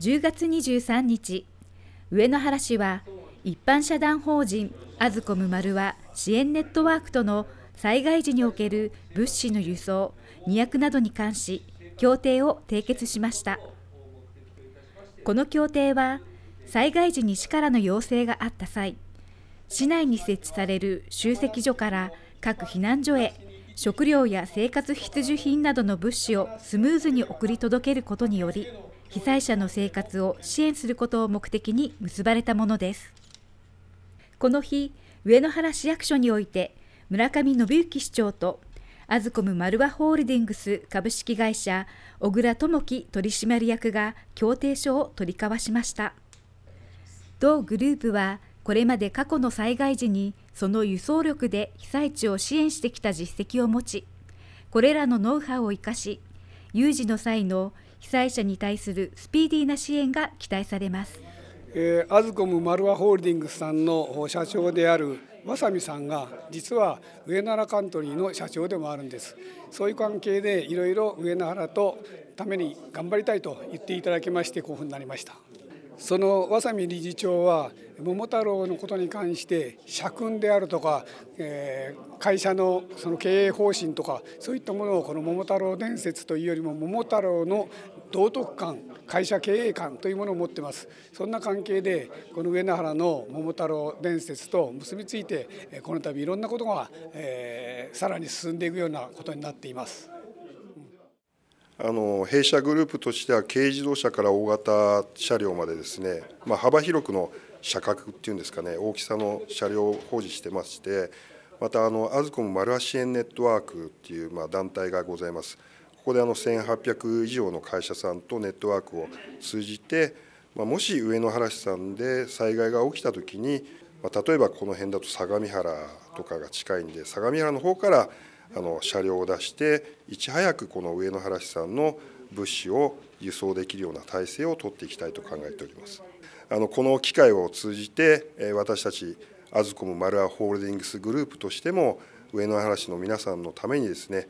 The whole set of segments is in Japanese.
10月23日、上野原市は一般社団法人あずこむ丸は支援ネットワークとの災害時における物資の輸送、荷役などに関し、協定を締結しました。この協定は、災害時に市からの要請があった際、市内に設置される集積所から各避難所へ食料や生活必需品などの物資をスムーズに送り届けることにより、被災者の生活を支援することを目的に結ばれたものです。この日、上野原市役所において、村上信之市長と、アズコムマルワホールディングス株式会社小倉智樹取締役が協定書を取り交わしました。同グループは、これまで過去の災害時にその輸送力で被災地を支援してきた実績を持ち、これらのノウハウを生かし、有事の際の被災者に対するスピーディーな支援が期待されます。えー、アズコムマルワホールディングスさんの社長であるわさみさんが実は上野原カントリーの社長でもあるんですそういう関係でいろいろ上野原とために頑張りたいと言っていただきまして興奮になりました。その和佐美理事長は桃太郎のことに関して社訓であるとか、えー、会社のその経営方針とかそういったものをこの桃太郎伝説というよりも桃太郎の道徳観会社経営観というものを持ってますそんな関係でこの上野原の桃太郎伝説と結びついてこの度いろんなことが、えー、さらに進んでいくようなことになっています。あの弊社グループとしては軽自動車から大型車両までですね、まあ、幅広くの車格っていうんですかね大きさの車両を保持してましてまたあのアズコム丸足園ネットワークっていうまあ団体がございますここであの1800以上の会社さんとネットワークを通じて、まあ、もし上野原市さんで災害が起きた時に、まあ、例えばこの辺だと相模原とかが近いんで相模原の方からあの車両を出していち早くこの上野原市産の物資を輸送できるような体制を取っていきたいと考えておりますあのこの機会を通じて私たちアズコムマルアホールディングスグループとしても上野原市の皆さんのためにですね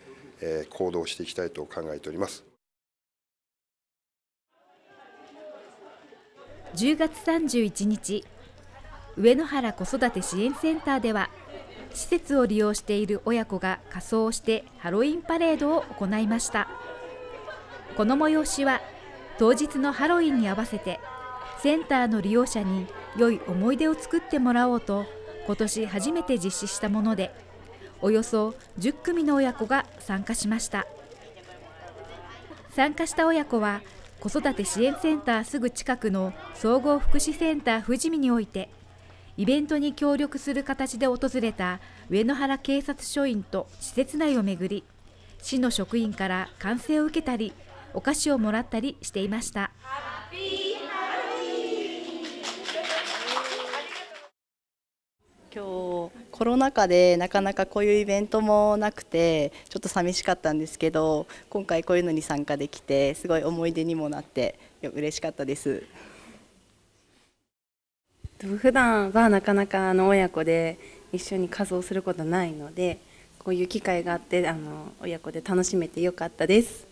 行動していきたいと考えております10月31日上野原子育て支援センターでは施設を利用している親子が仮装してハロウィンパレードを行いましたこの催しは当日のハロウィンに合わせてセンターの利用者に良い思い出を作ってもらおうと今年初めて実施したものでおよそ10組の親子が参加しました参加した親子は子育て支援センターすぐ近くの総合福祉センター富士見においてイベントに協力する形で訪れた上野原警察署員と施設内をめぐり市の職員から歓声を受けたりお菓子をもらったりしていました。今日コロナ禍でなかなかこういうイベントもなくてちょっと寂しかったんですけど今回こういうのに参加できてすごい思い出にもなって嬉しかったです。普段はなかなかあの親子で一緒に活動することないのでこういう機会があってあの親子で楽しめてよかったです。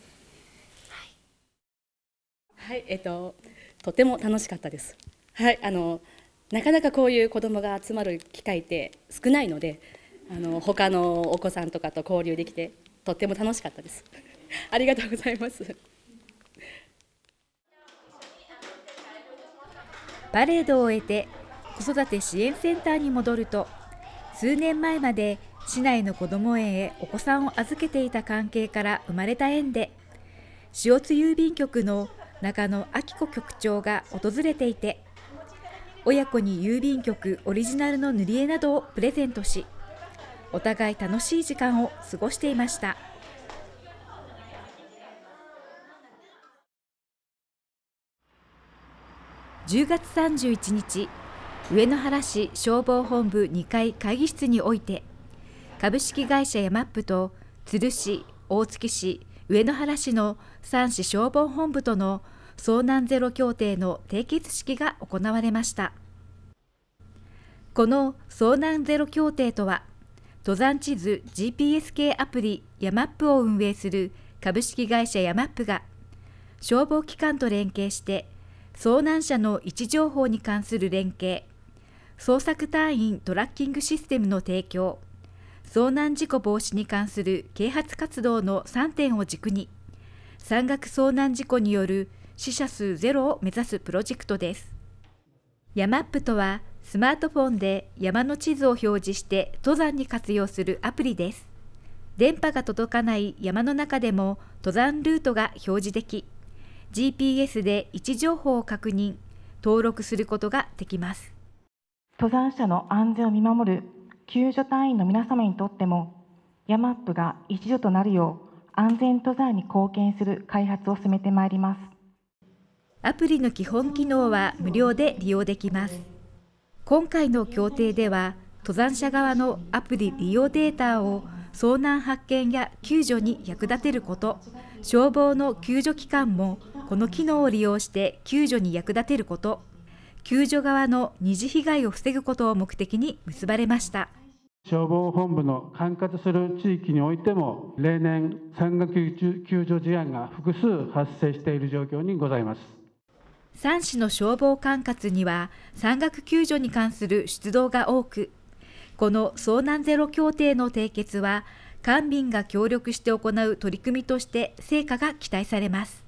はい、はい、えっ、ととても楽しかったです。はいあのなかなかこういう子どもが集まる機会って少ないのであの他のお子さんとかと交流できてとっても楽しかったです。ありがとうございます。バレードを終えて子育て支援センターに戻ると数年前まで市内のこども園へお子さんを預けていた関係から生まれた縁で塩津郵便局の中野明子局長が訪れていて親子に郵便局オリジナルの塗り絵などをプレゼントしお互い楽しい時間を過ごしていました。10月31日上野原市消防本部2階会議室において株式会社ヤマップと鶴市大月市上野原市の3市消防本部との遭難ゼロ協定の締結式が行われましたこの遭難ゼロ協定とは登山地図 GPS 系アプリヤマップを運営する株式会社ヤマップが消防機関と連携して遭難者の位置情報に関する連携捜索隊員トラッキングシステムの提供遭難事故防止に関する啓発活動の3点を軸に山岳遭難事故による死者数ゼロを目指すプロジェクトです。ヤマップとはスマートフォンで山の地図を表示して登山に活用するアプリです。電波が届かない山の中でも登山ルートが表示でき、GPS で位置情報を確認、登録することができます。登山者の安全を見守る救助隊員の皆様にとっても、ヤマップが一助となるよう安全登山に貢献する開発を進めてまいります。アプリの基本機能は無料で利用できます。今回の協定では、登山者側のアプリ利用データを遭難発見や救助に役立てること、消防の救助機関もこの機能を利用して救助に役立てること、救助側の二次被害を防ぐことを目的に結ばれました消防本部の管轄する地域においても例年山岳救助事案が複数発生している状況にございます山市の消防管轄には山岳救助に関する出動が多くこの遭難ゼロ協定の締結は官民が協力して行う取り組みとして成果が期待されます